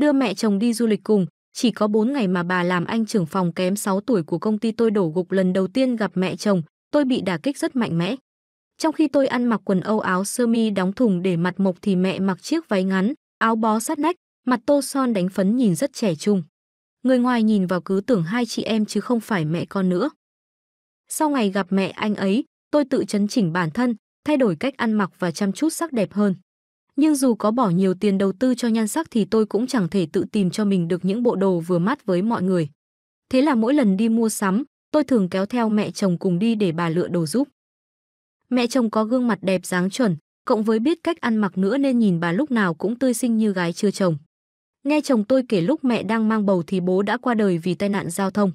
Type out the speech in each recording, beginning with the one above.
đưa mẹ chồng đi du lịch cùng, chỉ có 4 ngày mà bà làm anh trưởng phòng kém 6 tuổi của công ty tôi đổ gục lần đầu tiên gặp mẹ chồng, tôi bị đả kích rất mạnh mẽ. Trong khi tôi ăn mặc quần Âu áo sơ mi đóng thùng để mặt mộc thì mẹ mặc chiếc váy ngắn, áo bó sát nách, mặt tô son đánh phấn nhìn rất trẻ trung. Người ngoài nhìn vào cứ tưởng hai chị em chứ không phải mẹ con nữa. Sau ngày gặp mẹ anh ấy, tôi tự chấn chỉnh bản thân, thay đổi cách ăn mặc và chăm chút sắc đẹp hơn nhưng dù có bỏ nhiều tiền đầu tư cho nhan sắc thì tôi cũng chẳng thể tự tìm cho mình được những bộ đồ vừa mắt với mọi người. Thế là mỗi lần đi mua sắm, tôi thường kéo theo mẹ chồng cùng đi để bà lựa đồ giúp. Mẹ chồng có gương mặt đẹp dáng chuẩn, cộng với biết cách ăn mặc nữa nên nhìn bà lúc nào cũng tươi xinh như gái chưa chồng. Nghe chồng tôi kể lúc mẹ đang mang bầu thì bố đã qua đời vì tai nạn giao thông.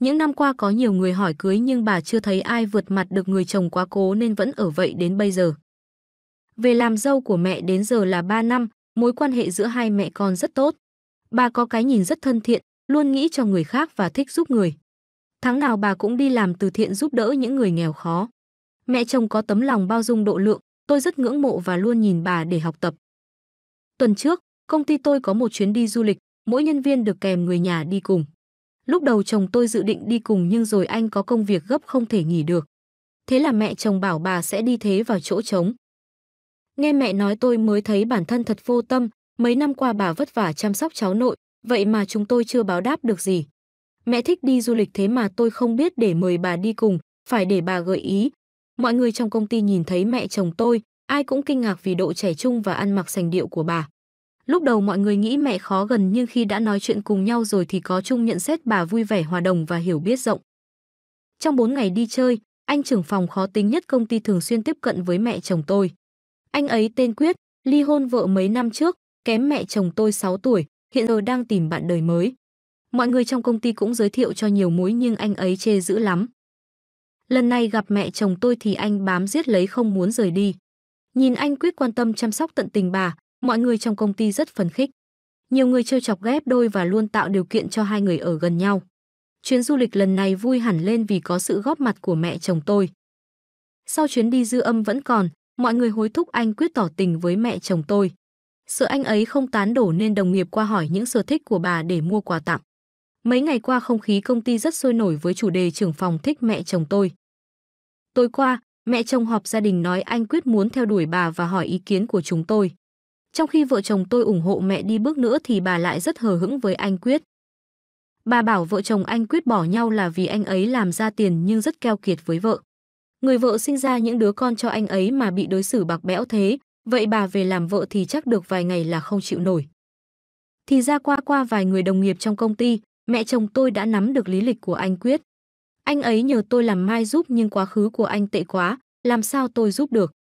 Những năm qua có nhiều người hỏi cưới nhưng bà chưa thấy ai vượt mặt được người chồng quá cố nên vẫn ở vậy đến bây giờ. Về làm dâu của mẹ đến giờ là 3 năm, mối quan hệ giữa hai mẹ con rất tốt. Bà có cái nhìn rất thân thiện, luôn nghĩ cho người khác và thích giúp người. Tháng nào bà cũng đi làm từ thiện giúp đỡ những người nghèo khó. Mẹ chồng có tấm lòng bao dung độ lượng, tôi rất ngưỡng mộ và luôn nhìn bà để học tập. Tuần trước, công ty tôi có một chuyến đi du lịch, mỗi nhân viên được kèm người nhà đi cùng. Lúc đầu chồng tôi dự định đi cùng nhưng rồi anh có công việc gấp không thể nghỉ được. Thế là mẹ chồng bảo bà sẽ đi thế vào chỗ trống. Nghe mẹ nói tôi mới thấy bản thân thật vô tâm, mấy năm qua bà vất vả chăm sóc cháu nội, vậy mà chúng tôi chưa báo đáp được gì. Mẹ thích đi du lịch thế mà tôi không biết để mời bà đi cùng, phải để bà gợi ý. Mọi người trong công ty nhìn thấy mẹ chồng tôi, ai cũng kinh ngạc vì độ trẻ trung và ăn mặc sành điệu của bà. Lúc đầu mọi người nghĩ mẹ khó gần nhưng khi đã nói chuyện cùng nhau rồi thì có chung nhận xét bà vui vẻ hòa đồng và hiểu biết rộng. Trong 4 ngày đi chơi, anh trưởng phòng khó tính nhất công ty thường xuyên tiếp cận với mẹ chồng tôi. Anh ấy tên Quyết, ly hôn vợ mấy năm trước, kém mẹ chồng tôi 6 tuổi, hiện giờ đang tìm bạn đời mới. Mọi người trong công ty cũng giới thiệu cho nhiều mối nhưng anh ấy chê dữ lắm. Lần này gặp mẹ chồng tôi thì anh bám giết lấy không muốn rời đi. Nhìn anh Quyết quan tâm chăm sóc tận tình bà, mọi người trong công ty rất phấn khích. Nhiều người trêu chọc ghép đôi và luôn tạo điều kiện cho hai người ở gần nhau. Chuyến du lịch lần này vui hẳn lên vì có sự góp mặt của mẹ chồng tôi. Sau chuyến đi dư âm vẫn còn, mọi người hối thúc anh quyết tỏ tình với mẹ chồng tôi. Sợ anh ấy không tán đổ nên đồng nghiệp qua hỏi những sở thích của bà để mua quà tặng. Mấy ngày qua không khí công ty rất sôi nổi với chủ đề trưởng phòng thích mẹ chồng tôi. Tối qua, mẹ chồng họp gia đình nói anh quyết muốn theo đuổi bà và hỏi ý kiến của chúng tôi. Trong khi vợ chồng tôi ủng hộ mẹ đi bước nữa thì bà lại rất hờ hững với anh quyết. Bà bảo vợ chồng anh quyết bỏ nhau là vì anh ấy làm ra tiền nhưng rất keo kiệt với vợ. Người vợ sinh ra những đứa con cho anh ấy mà bị đối xử bạc bẽo thế, vậy bà về làm vợ thì chắc được vài ngày là không chịu nổi. Thì ra qua qua vài người đồng nghiệp trong công ty, mẹ chồng tôi đã nắm được lý lịch của anh Quyết. Anh ấy nhờ tôi làm mai giúp nhưng quá khứ của anh tệ quá, làm sao tôi giúp được.